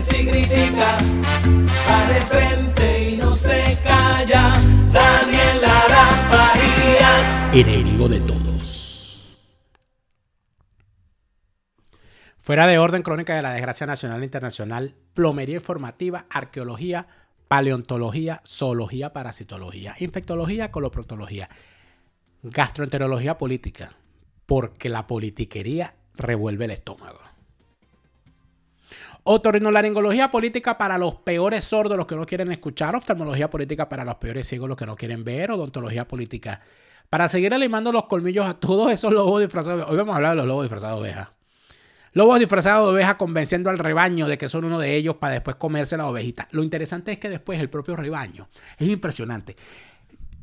significa de frente y no se calla. Daniel Arafaías Enemigo de todos. Fuera de orden, crónica de la desgracia nacional e internacional, plomería informativa, arqueología, paleontología, zoología, parasitología, infectología, coloproctología, gastroenterología política, porque la politiquería revuelve el estómago. Otorrinolaringología política para los peores sordos, los que no quieren escuchar. Oftalmología política para los peores ciegos, los que no quieren ver. Odontología política para seguir alimando los colmillos a todos esos lobos disfrazados. Hoy vamos a hablar de los lobos disfrazados de oveja. Lobos disfrazados de oveja convenciendo al rebaño de que son uno de ellos para después comerse la ovejita. Lo interesante es que después el propio rebaño es impresionante.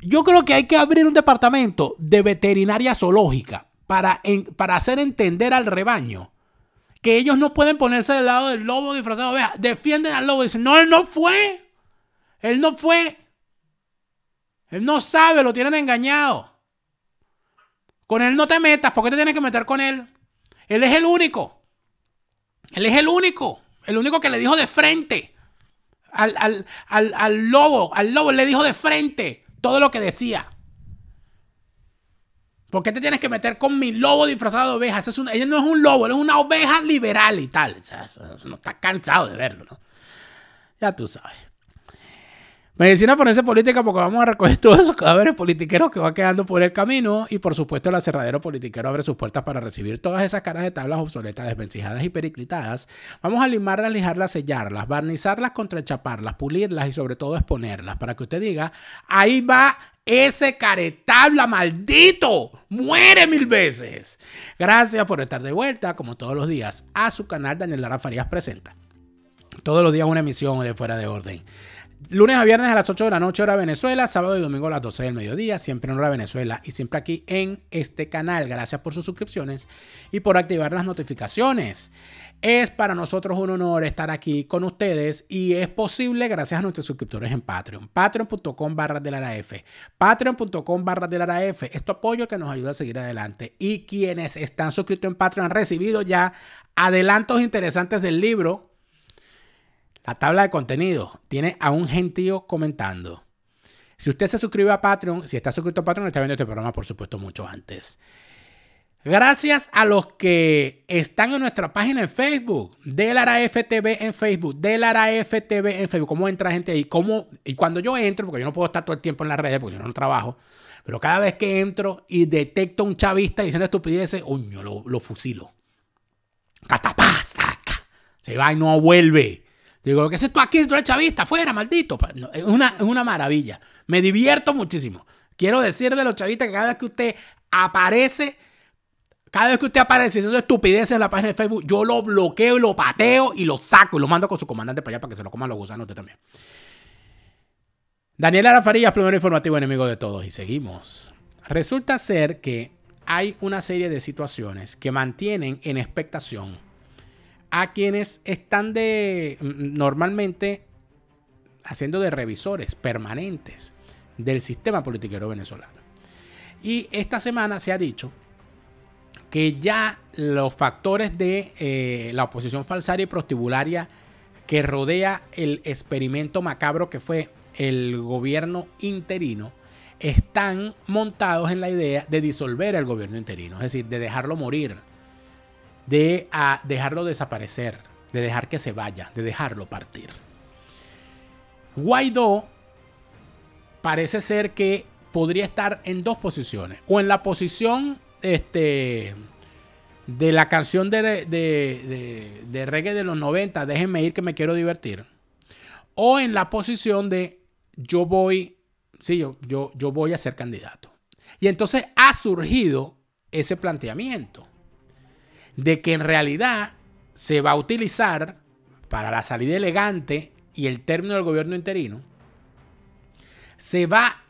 Yo creo que hay que abrir un departamento de veterinaria zoológica para, para hacer entender al rebaño que ellos no pueden ponerse del lado del lobo disfrazado. Vea, defienden al lobo. Dicen, no, él no fue. Él no fue. Él no sabe, lo tienen engañado. Con él no te metas. ¿Por qué te tienes que meter con él? Él es el único. Él es el único. El único que le dijo de frente. al, al lobo, al lobo le dijo de frente todo lo que decía. ¿Por qué te tienes que meter con mi lobo disfrazado de oveja? es un, ella no es un lobo, es una oveja liberal y tal. O sea, uno no está cansado de verlo, ¿no? Ya tú sabes. Medicina forense política porque vamos a recoger todos esos cadáveres politiqueros que va quedando por el camino y por supuesto el aserradero politiquero abre sus puertas para recibir todas esas caras de tablas obsoletas, desvencijadas y periclitadas. Vamos a limarlas, lijarlas, sellarlas, barnizarlas, contrachaparlas, pulirlas y sobre todo exponerlas para que usted diga, ahí va ese caretabla maldito muere mil veces. Gracias por estar de vuelta, como todos los días, a su canal Daniel Lara Farías Presenta. Todos los días una emisión de Fuera de Orden. Lunes a viernes a las 8 de la noche, hora Venezuela. Sábado y domingo a las 12 del mediodía. Siempre en hora Venezuela y siempre aquí en este canal. Gracias por sus suscripciones y por activar las notificaciones. Es para nosotros un honor estar aquí con ustedes y es posible gracias a nuestros suscriptores en Patreon. Patreon.com barra del F. Patreon.com barra del F. Esto apoyo que nos ayuda a seguir adelante. Y quienes están suscritos en Patreon han recibido ya adelantos interesantes del libro la tabla de contenido tiene a un gentío comentando. Si usted se suscribe a Patreon, si está suscrito a Patreon, está viendo este programa, por supuesto, mucho antes. Gracias a los que están en nuestra página en Facebook, Delara FTV en Facebook, Delara FTV en Facebook. ¿Cómo entra gente ahí? ¿Cómo? Y cuando yo entro, porque yo no puedo estar todo el tiempo en las redes porque yo no trabajo, pero cada vez que entro y detecto un chavista diciendo estupideces, uño, lo, lo fusilo. Catapasta. Se va y no vuelve. Digo, ¿qué haces tú aquí? Tú eres chavista, fuera, maldito. Es una, maravilla. Me divierto muchísimo. Quiero decirle a los chavistas que cada vez que usted aparece, cada vez que usted aparece haciendo estupideces en la página de Facebook, yo lo bloqueo lo pateo y lo saco y lo mando con su comandante para allá para que se lo coman los gusanos usted también. Daniel Arafarillas, primero informativo enemigo de todos. Y seguimos. Resulta ser que hay una serie de situaciones que mantienen en expectación a quienes están de mm, mm, normalmente haciendo de revisores permanentes del sistema politiquero venezolano. Y esta semana se ha dicho que ya los factores de eh, la oposición falsaria y prostibularia que rodea el experimento macabro que fue el gobierno interino están montados en la idea de disolver el gobierno interino, es decir, de dejarlo morir, de a ah, dejarlo desaparecer, de dejar que se vaya, de dejarlo partir. Guaidó parece ser que podría estar en dos posiciones, o en la posición este, de la canción de, reggae de los 90, déjenme ir que me quiero divertir, o en la posición de yo voy, sí, yo, yo, yo voy a ser candidato. Y entonces ha surgido ese planteamiento de que en realidad se va a utilizar para la salida elegante y el término del gobierno interino, se va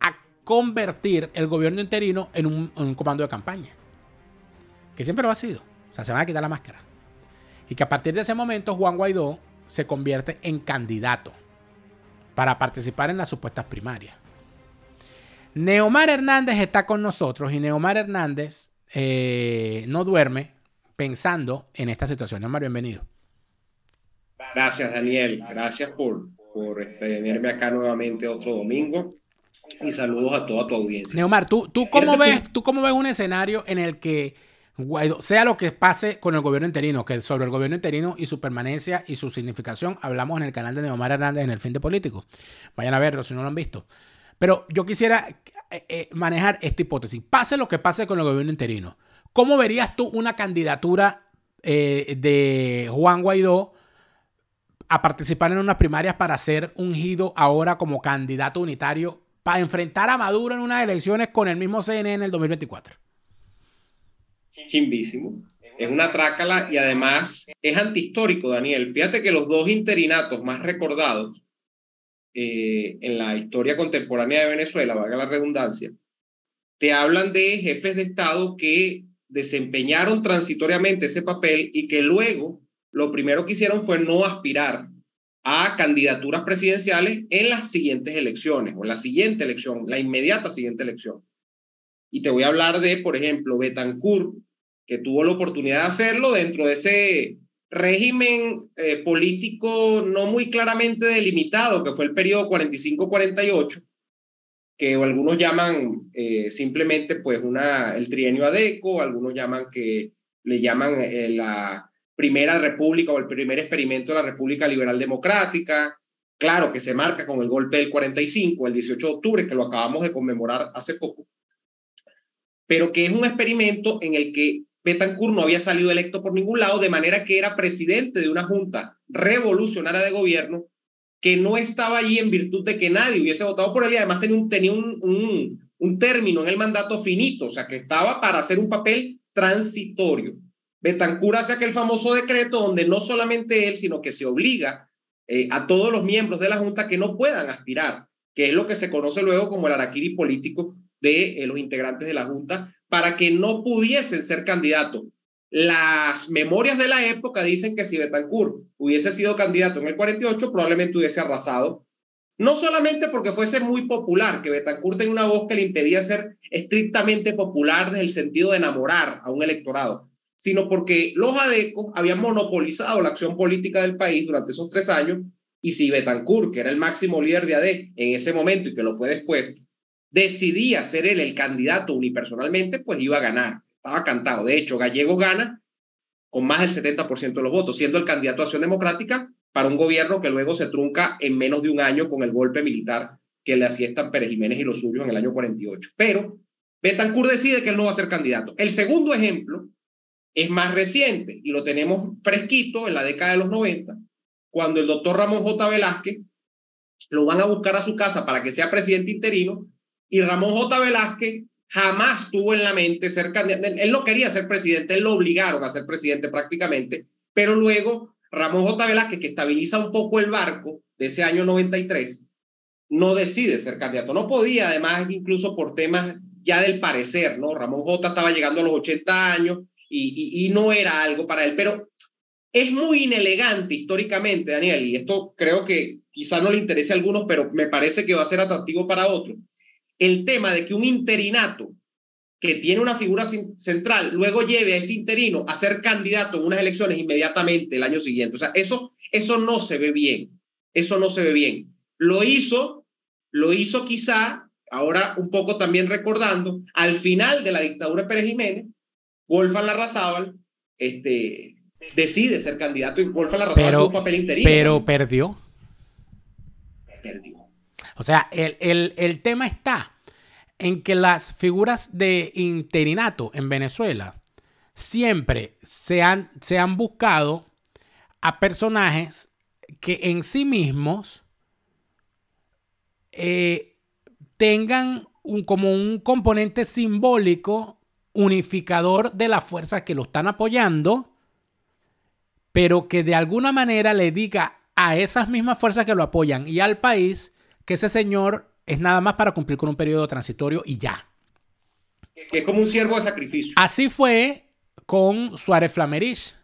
a convertir el gobierno interino en un, comando de campaña, que siempre lo ha sido. O sea, se van a quitar la máscara. Y que a partir de ese momento Juan Guaidó se convierte en candidato para participar en las supuestas primarias. Neomar Hernández está con nosotros y Neomar Hernández eh, no duerme pensando en esta situación. Neomar, bienvenido. Gracias, Daniel. Gracias por, por tenerme este, acá nuevamente otro domingo. Y saludos a toda tu audiencia. Neomar, ¿tú, tú, cómo, ves, ¿tú cómo ves un escenario en el que sea lo que pase con el gobierno interino, que sobre el gobierno interino y su permanencia y su significación hablamos en el canal de Neomar Hernández en el fin de político. Vayan a verlo si no lo han visto. Pero yo quisiera eh, eh, manejar esta hipótesis. Pase lo que pase con el gobierno interino. ¿Cómo verías tú una candidatura eh, de Juan Guaidó a participar en unas primarias para ser ungido ahora como candidato unitario para enfrentar a Maduro en unas elecciones con el mismo CNN en el 2024? Chimbísimo. Es una trácala y además es antihistórico, Daniel. Fíjate que los dos interinatos más recordados eh, en la historia contemporánea de Venezuela, valga la redundancia, te hablan de jefes de Estado que desempeñaron transitoriamente ese papel y que luego lo primero que hicieron fue no aspirar a candidaturas presidenciales en las siguientes elecciones o la siguiente elección, la inmediata siguiente elección. Y te voy a hablar de, por ejemplo, Betancourt, que tuvo la oportunidad de hacerlo dentro de ese régimen eh, político no muy claramente delimitado, que fue el periodo 45-48, que algunos llaman eh, simplemente pues una, el trienio adeco, algunos llaman que le llaman eh, la primera república o el primer experimento de la República Liberal Democrática, claro que se marca con el golpe del 45, el 18 de octubre, que lo acabamos de conmemorar hace poco, pero que es un experimento en el que Betancourt no había salido electo por ningún lado, de manera que era presidente de una junta revolucionaria de gobierno que no estaba allí en virtud de que nadie hubiese votado por él y además tenía un, tenía un, un, término en el mandato finito, o sea, que estaba para hacer un papel transitorio. Betancur hace aquel famoso decreto donde no solamente él, sino que se obliga eh, a todos los miembros de la Junta que no puedan aspirar, que es lo que se conoce luego como el araquiri político de eh, los integrantes de la Junta, para que no pudiesen ser candidatos las memorias de la época dicen que si Betancourt hubiese sido candidato en el 48, probablemente hubiese arrasado. No solamente porque fuese muy popular, que Betancourt tenía una voz que le impedía ser estrictamente popular desde el sentido de enamorar a un electorado, sino porque los adecos habían monopolizado la acción política del país durante esos tres años. Y si Betancourt, que era el máximo líder de AD en ese momento y que lo fue después, decidía ser él el candidato unipersonalmente, pues iba a ganar estaba cantado. De hecho, Gallego gana con más del 70% de los votos, siendo el candidato a Acción Democrática para un gobierno que luego se trunca en menos de un año con el golpe militar que le asiestan Pérez Jiménez y los suyos en el año 48. Pero Betancourt decide que él no va a ser candidato. El segundo ejemplo es más reciente y lo tenemos fresquito en la década de los 90, cuando el doctor Ramón J. Velázquez lo van a buscar a su casa para que sea presidente interino y Ramón J. Velázquez jamás tuvo en la mente ser candidato. Él no quería ser presidente, él lo obligaron a ser presidente prácticamente, pero luego Ramón J. Velázquez, que estabiliza un poco el barco de ese año 93, no decide ser candidato. No podía, además, incluso por temas ya del parecer, ¿no? Ramón J. estaba llegando a los 80 años y, no era algo para él, pero es muy inelegante históricamente, Daniel, y esto creo que quizá no le interese a algunos, pero me parece que va a ser atractivo para otros el tema de que un interinato que tiene una figura central luego lleve a ese interino a ser candidato en unas elecciones inmediatamente el año siguiente. O sea, eso, eso no se ve bien. Eso no se ve bien. Lo hizo, lo hizo quizá, ahora un poco también recordando, al final de la dictadura de Pérez Jiménez, Wolfgang Larrazábal este, decide ser candidato y Wolfgang Larrazábal un papel interino. Pero perdió. Perdió. O sea, el, tema está en que las figuras de interinato en Venezuela siempre se han, se han buscado a personajes que en sí mismos eh, tengan un, como un componente simbólico unificador de las fuerzas que lo están apoyando, pero que de alguna manera le diga a esas mismas fuerzas que lo apoyan y al país que ese señor es nada más para cumplir con un periodo transitorio y ya. Que es como un siervo de sacrificio. Así fue con Suárez Flamerich.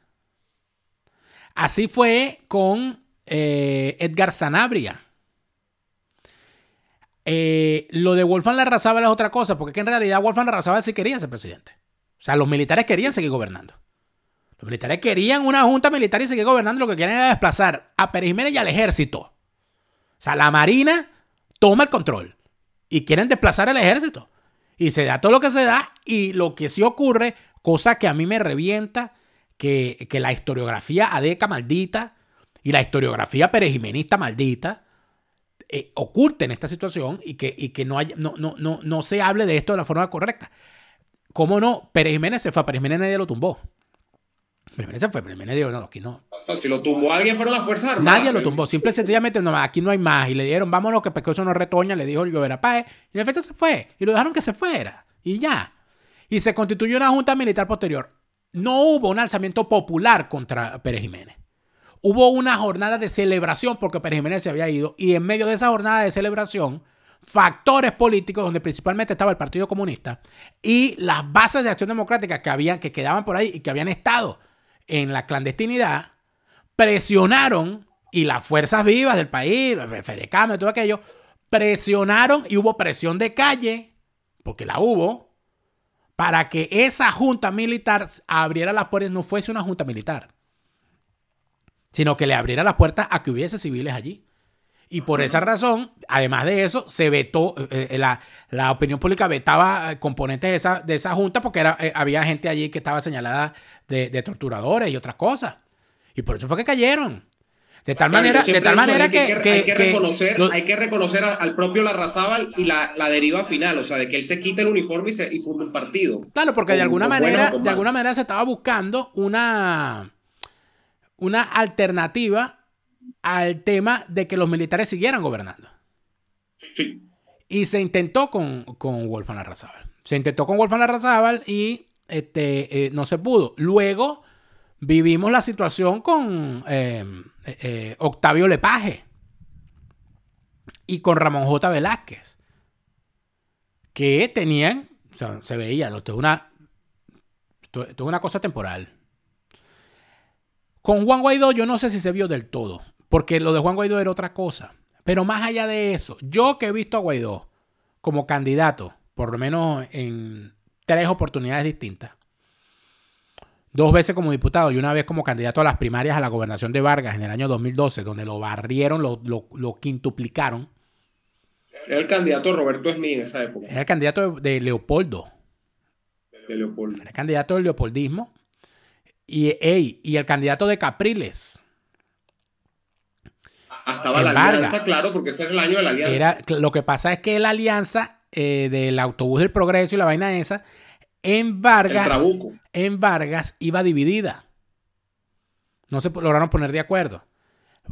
Así fue con eh, Edgar Sanabria. Eh, lo de Wolfgang Larrazábal es otra cosa, porque en realidad Wolfgang Larrazábal sí quería ser presidente. O sea, los militares querían seguir gobernando. Los militares querían una junta militar y seguir gobernando. Lo que querían era desplazar a Pérez y al ejército. O sea, la Marina toma el control y quieren desplazar al ejército. Y se da todo lo que se da y lo que sí ocurre, cosa que a mí me revienta, que, la historiografía adeca maldita y la historiografía perejimenista maldita eh, oculten esta situación y que, y que no, no, no, no, no se hable de esto de la forma correcta. ¿Cómo no? Pérez se fue, a Pérez nadie lo tumbó se fue dijo no, aquí no. Si lo tumbó alguien fueron las Fuerzas Armadas. Nadie lo tumbó, simple y sencillamente, no, aquí no hay más. Y le dijeron, vámonos, que eso no retoña, le dijo Llovera Páez. Y en efecto se fue. Y lo dejaron que se fuera. Y ya. Y se constituyó una junta militar posterior. No hubo un alzamiento popular contra Pérez Jiménez. Hubo una jornada de celebración porque Pérez Jiménez se había ido. Y en medio de esa jornada de celebración, factores políticos, donde principalmente estaba el Partido Comunista, y las bases de acción democrática que, habían, que quedaban por ahí y que habían estado en la clandestinidad, presionaron y las fuerzas vivas del país, FEDECAM y todo aquello, presionaron y hubo presión de calle, porque la hubo, para que esa junta militar abriera las puertas, no fuese una junta militar, sino que le abriera las puertas a que hubiese civiles allí. Y por esa razón, además de eso, se vetó, eh, eh, la, opinión pública vetaba eh, componentes de esa, de esa junta porque era, había gente allí que estaba señalada de, torturadores y otras cosas. Y por eso fue que cayeron. De tal manera, de tal manera que, hay que reconocer, hay que reconocer al propio Larrazábal y la, deriva final, o sea, de que él se quite el uniforme y, se, y un partido. Claro, porque de alguna manera, de alguna manera se estaba buscando una, una alternativa al tema de que los militares siguieran gobernando. Y se intentó con, con Wolfgang Larrazábal. Se intentó con Wolfgang Larrazábal y este, eh, no se pudo. Luego vivimos la situación con em, eh, eh, Octavio Lepage y con Ramón J. Velázquez, que tenían, se veía, una, esto es una cosa temporal. Con Juan Guaidó yo no sé si se vio del todo porque lo de Juan Guaidó era otra cosa. Pero más allá de eso, yo que he visto a Guaidó como candidato, por lo menos en tres oportunidades distintas, dos veces como diputado y una vez como candidato a las primarias a la gobernación de Vargas en el año 2012, donde lo barrieron, lo, quintuplicaron. Era el candidato Roberto Esmí en esa época. Era el candidato de, Leopoldo. De Leopoldo. Era el candidato del leopoldismo. y el candidato de Capriles estaba la alianza, claro, porque ese el año de la alianza. lo que pasa es que la alianza eh, del autobús del progreso y la vaina esa, en Vargas, en Vargas iba dividida. No se lograron poner de acuerdo.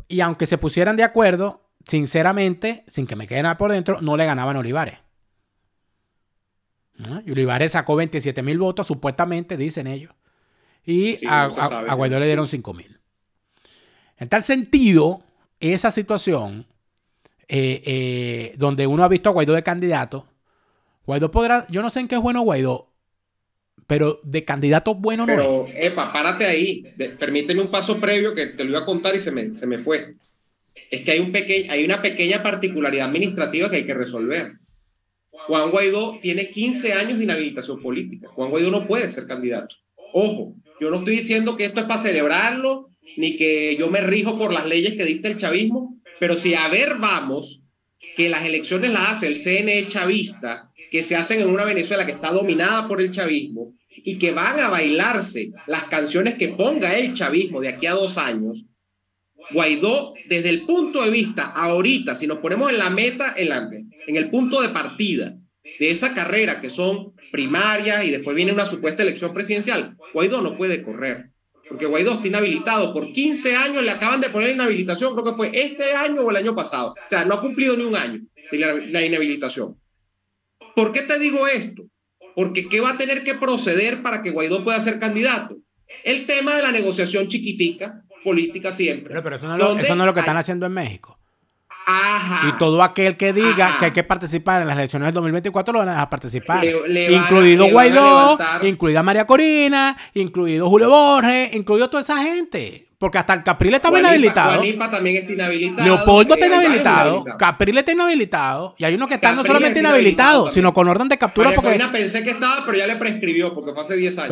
Y aunque se pusieran de acuerdo, sinceramente, sin que me quede nada por dentro, no le ganaban a Olivares. Y Olivares sacó 27 mil votos, supuestamente, dicen ellos. Y a, a, Guaidó le dieron 5 mil. En tal sentido, esa situación eh, eh, donde uno ha visto a Guaidó de candidato, Guaidó podrá, yo no sé en qué es bueno Guaidó, pero de candidato bueno no es. Pero, Epa, párate ahí, permíteme un paso previo que te lo iba a contar y se me, se me fue. Es que hay, un peque, hay una pequeña particularidad administrativa que hay que resolver. Juan Guaidó tiene 15 años de inhabilitación política. Juan Guaidó no puede ser candidato. Ojo, yo no estoy diciendo que esto es para celebrarlo ni que yo me rijo por las leyes que dicta el chavismo, pero si a ver vamos que las elecciones las hace el CNE chavista, que se hacen en una Venezuela que está dominada por el chavismo y que van a bailarse las canciones que ponga el chavismo de aquí a dos años, Guaidó, desde el punto de vista ahorita, si nos ponemos en la meta, en, en el punto de partida de esa carrera que son primarias y después viene una supuesta elección presidencial, Guaidó no puede correr porque Guaidó está inhabilitado por 15 años, le acaban de poner inhabilitación, creo que fue este año o el año pasado. O sea, no ha cumplido ni un año la, inhabilitación. ¿Por qué te digo esto? Porque ¿qué va a tener que proceder para que Guaidó pueda ser candidato? El tema de la negociación chiquitica, política siempre. Pero, eso no es lo que están haciendo en México. Y todo aquel que diga que hay que participar en las elecciones del 2024 lo van a dejar participar. incluido Guaidó, incluida María Corina, incluido Julio Borges, incluido toda esa gente. Porque hasta el Caprile está inhabilitado. Leopoldo está inhabilitado. Caprile está inhabilitado. Y hay unos que están no solamente inhabilitados, sino con orden de captura. porque pero le prescribió,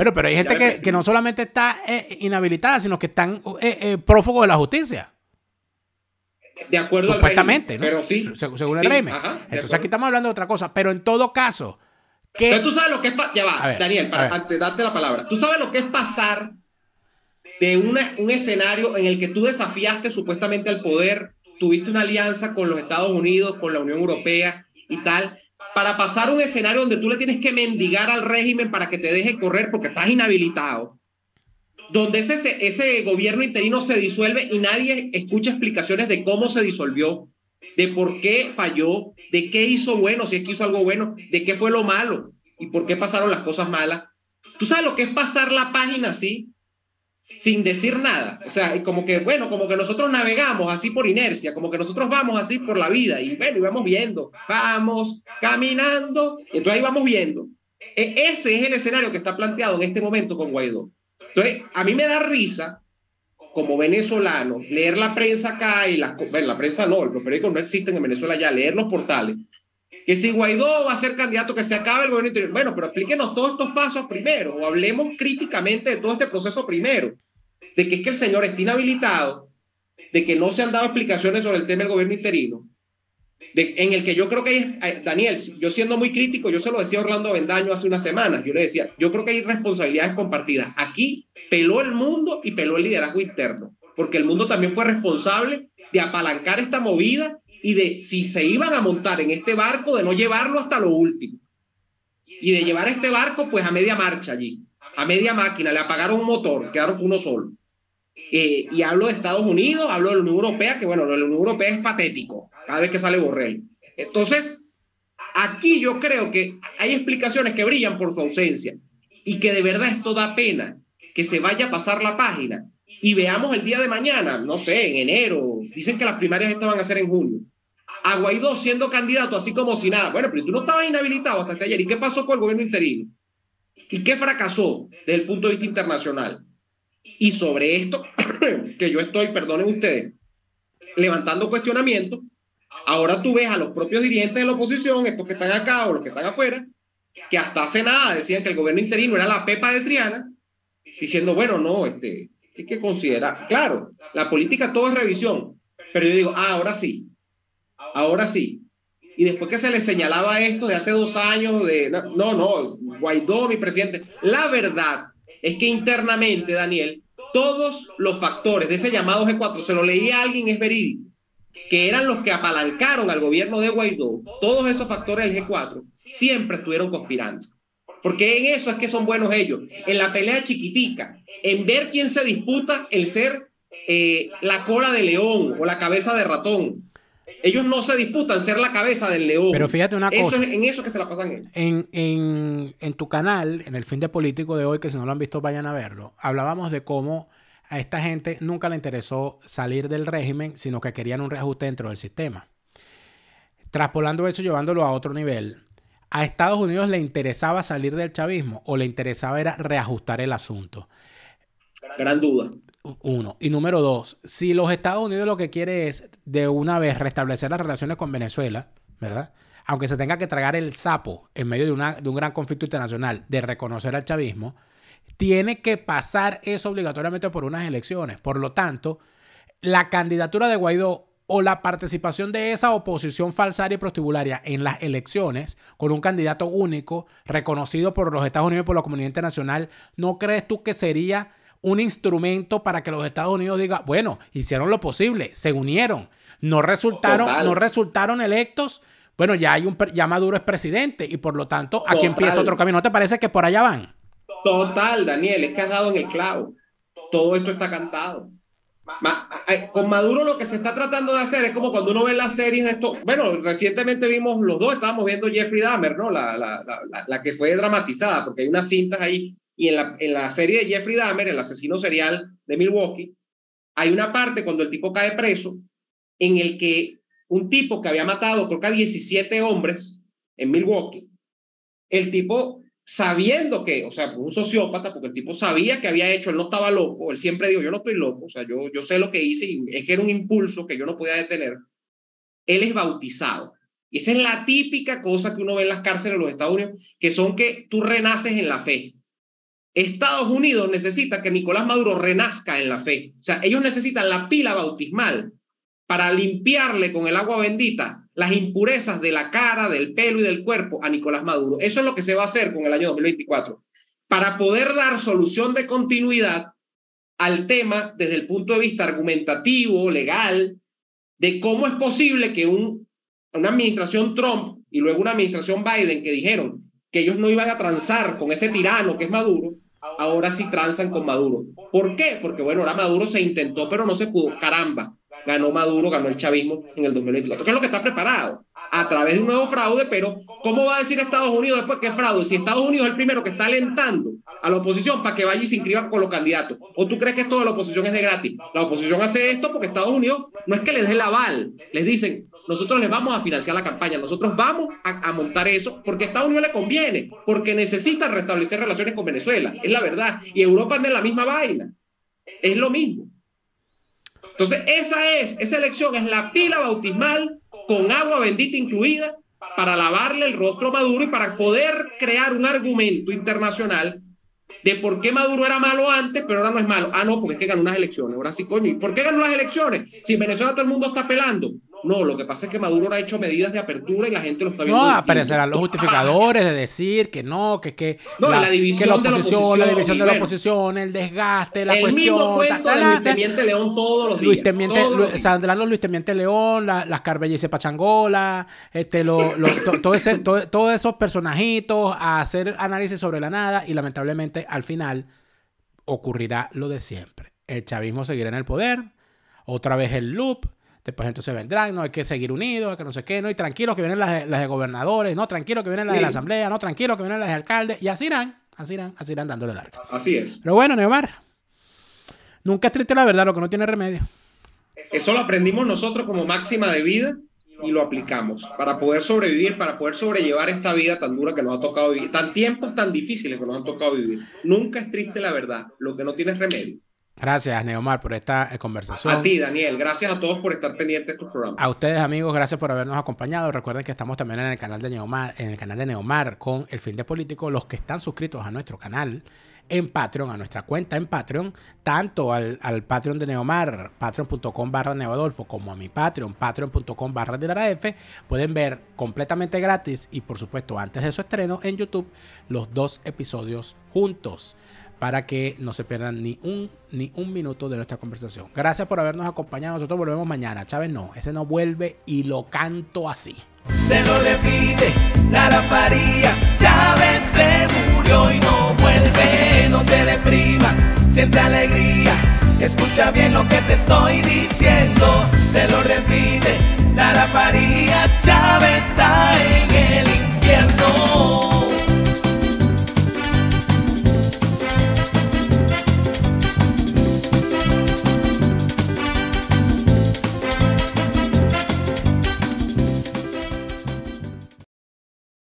Pero, hay gente que, no solamente está eh, inhabilitada, sino que están eh, eh, prófugos de la justicia de acuerdo Supuestamente, ¿no? Pero sí. según el régimen. Entonces aquí estamos hablando de otra cosa. Pero en todo caso. tú sabes lo que es. Ya va, Daniel, para darte la palabra. Tú sabes lo que es pasar de un escenario en el que tú desafiaste supuestamente al poder, tuviste una alianza con los Estados Unidos, con la Unión Europea y tal, para pasar a un escenario donde tú le tienes que mendigar al régimen para que te deje correr porque estás inhabilitado donde ese, ese gobierno interino se disuelve y nadie escucha explicaciones de cómo se disolvió, de por qué falló, de qué hizo bueno, si es que hizo algo bueno, de qué fue lo malo y por qué pasaron las cosas malas. ¿Tú sabes lo que es pasar la página así? sin decir nada. O sea, como que, bueno, como que nosotros navegamos así por inercia, como que nosotros vamos así por la vida y bueno, y vamos viendo, vamos caminando, y entonces ahí vamos viendo. E, ese es el escenario que está planteado en este momento con Guaidó. Entonces, a mí me da risa como venezolano, leer la prensa acá y las, bueno, la prensa no, los periódicos no existen en Venezuela ya, leer los portales, que si Guaidó va a ser candidato, que se acabe el gobierno interino, Bueno, pero explíquenos todos estos pasos primero, o hablemos críticamente de todo este proceso primero, de que es que el señor está inhabilitado, de que no se han dado explicaciones sobre el tema del gobierno interino, en el que yo creo que eh, Daniel, yo siendo muy crítico, yo se lo decía a Orlando Vendaño hace unas semanas, yo le decía, yo creo que hay responsabilidades compartidas. Aquí peló el mundo y peló el liderazgo interno, porque el mundo también fue responsable de apalancar esta movida y de si se iban a montar en este barco, de no llevarlo hasta lo último. Y de llevar este barco pues a media marcha allí, a media máquina, le apagaron un motor, quedaron uno solo. Eh, y hablo de Estados Unidos, hablo de la Unión Europea, que bueno, la Unión Europea es patético cada vez que sale Borrell. Entonces, aquí yo creo que hay explicaciones que brillan por su ausencia y que de verdad esto da pena que se vaya a pasar la página y veamos el día de mañana, no sé, en enero, dicen que las primarias estas van a ser en junio, a siendo candidato así como si nada. Bueno, pero tú no estabas inhabilitado hasta ayer. ¿Y qué pasó con el gobierno interino? ¿Y qué fracasó desde el punto de vista internacional? Y sobre esto, que yo estoy, perdonen ustedes, levantando cuestionamiento ahora tú ves a los propios dirigentes de la oposición, estos que están acá o los que están afuera, que hasta hace nada decían que el gobierno interino era la pepa de Triana, diciendo, bueno, no, este, hay que considerar, claro, la política todo es revisión, pero yo digo, ah, ahora sí, ahora sí. Y después que se le señalaba esto de hace dos años, de, no, no, Guaidó, mi presidente, la verdad es que internamente, Daniel, todos los factores de ese llamado G4, se lo leía a alguien, es verídico, que eran los que apalancaron al gobierno de Guaidó, todos esos factores del G4 siempre estuvieron conspirando. Porque en eso es que son buenos ellos, en la pelea chiquitica, en ver quién se disputa el ser eh, la cola de león o la cabeza de ratón, ellos no se disputan ser la cabeza del león. Pero fíjate una cosa. en eso que se la pasan. En, en, tu canal, en el fin de político de hoy, que si no lo han visto, vayan a verlo. Hablábamos de cómo a esta gente nunca le interesó salir del régimen, sino que querían un reajuste dentro del sistema. Traspolando eso, llevándolo a otro nivel, a Estados Unidos le interesaba salir del chavismo o le interesaba era reajustar el asunto. Gran duda uno. Y número dos, si los Estados Unidos lo que quiere es de una vez restablecer las relaciones con Venezuela, ¿verdad? Aunque se tenga que tragar el sapo en medio de, de un gran conflicto internacional de reconocer al chavismo, tiene que pasar eso obligatoriamente por unas elecciones. Por lo tanto, la candidatura de Guaidó o la participación de esa oposición falsaria y prostibularia en las elecciones con un candidato único reconocido por los Estados Unidos y por la comunidad internacional, ¿no crees tú que sería un instrumento para que los Estados Unidos diga, bueno, hicieron lo posible, se unieron, no resultaron, no resultaron electos. Bueno, ya hay un ya Maduro es presidente y por lo tanto aquí empieza otro camino. ¿No te parece que por allá van? Total, Daniel, es que has dado en el clavo. Todo esto está cantado. Con Maduro lo que se está tratando de hacer es como cuando uno ve las series esto. Bueno, recientemente vimos los dos, estábamos viendo Jeffrey Dahmer, ¿no? La, la, la, la que fue dramatizada, porque hay unas cintas ahí y en la, en la serie de Jeffrey Dahmer, el asesino serial de Milwaukee, hay una parte cuando el tipo cae preso en el que un tipo que había matado, creo que a 17 hombres en Milwaukee, el tipo sabiendo que, o sea, un sociópata, porque el tipo sabía que había hecho, él no estaba loco, él siempre dijo, yo no estoy loco, o sea, yo, yo sé lo que hice y es que era un impulso que yo no podía detener, él es bautizado. Y esa es la típica cosa que uno ve en las cárceles de los Estados Unidos, que son que tú renaces en la fe. Estados Unidos necesita que Nicolás Maduro renazca en la fe. O sea, ellos necesitan la pila bautismal para limpiarle con el agua bendita las impurezas de la cara, del pelo y del cuerpo a Nicolás Maduro. Eso es lo que se va a hacer con el año 2024, para poder dar solución de continuidad al tema desde el punto de vista argumentativo, legal, de cómo es posible que una administración Trump y luego una administración Biden que dijeron que ellos no iban a transar con ese tirano que es Maduro, ahora sí transan con Maduro. ¿Por qué? Porque bueno, ahora Maduro se intentó, pero no se pudo. Caramba, ganó Maduro, ganó el chavismo en el 2024. ¿Qué es lo que está preparado? a través de un nuevo fraude, pero ¿cómo va a decir Estados Unidos después que fraude? Si Estados Unidos es el primero que está alentando a la oposición para que vaya y se inscriban con los candidatos. ¿O tú crees que esto de la oposición es de gratis? La oposición hace esto porque Estados Unidos no es que les dé el aval, les dicen, nosotros les vamos a financiar la campaña, nosotros vamos a, montar eso porque a Estados Unidos le conviene, porque necesita restablecer relaciones con Venezuela, es la verdad. Y Europa anda en la misma vaina, es lo mismo. Entonces, esa es, esa elección es la pila bautismal con agua bendita incluida, para lavarle el rostro a Maduro y para poder crear un argumento internacional de por qué Maduro era malo antes, pero ahora no es malo. Ah, no, porque es que ganó unas elecciones. Ahora sí, coño. ¿Y por qué ganó las elecciones? Si en Venezuela todo el mundo está pelando. No, lo que pasa es que Maduro ha hecho medidas de apertura y la gente lo está viendo. No, aparecerán los justificadores de decir que no, que, que, no, la, división de la oposición, la división de la oposición, el desgaste, la cuestión. Mismo cuento Luis León todos los días. Luis Temiente, Luis, Luis Temiente León, la, las y Pachangola, este, todos esos personajitos a hacer análisis sobre la nada y lamentablemente al final ocurrirá lo de siempre. El chavismo seguirá en el poder, otra vez el loop Después entonces vendrán, no hay que seguir unidos, hay que no sé qué, no, y tranquilos que vienen las, de gobernadores, no, tranquilos que vienen las de la asamblea, no, tranquilos que vienen las de alcaldes, y así irán, así irán, así irán dándole largo. Así es. Pero bueno, Neomar, nunca es triste la verdad, lo que no tiene remedio. Eso lo aprendimos nosotros como máxima de vida y lo aplicamos para poder sobrevivir, para poder sobrellevar esta vida tan dura que nos ha tocado vivir, tan tiempos tan difíciles que nos han tocado vivir. Nunca es triste la verdad, lo que no tiene remedio. Gracias, Neomar, por esta eh, conversación. A ti, Daniel. Gracias a todos por estar pendientes de tu programa. A ustedes, amigos, gracias por habernos acompañado. Recuerden que estamos también en el canal de Neomar, en el canal de Neomar con El Fin de Político. Los que están suscritos a nuestro canal en Patreon, a nuestra cuenta en Patreon, tanto al, al Patreon de Neomar, patreon.com barra como a mi Patreon, patreon.com barra de pueden ver completamente gratis y por supuesto antes de su estreno en YouTube los dos episodios juntos para que no se pierdan ni un, ni un minuto de nuestra conversación. Gracias por habernos acompañado. Nosotros volvemos mañana. Chávez no, ese no vuelve y lo canto así. Se lo repite, la paría. Chávez se murió y no vuelve. No te deprimas, siente alegría. Escucha bien lo que te estoy diciendo. Se lo repite, La faría. Chávez está en el infierno.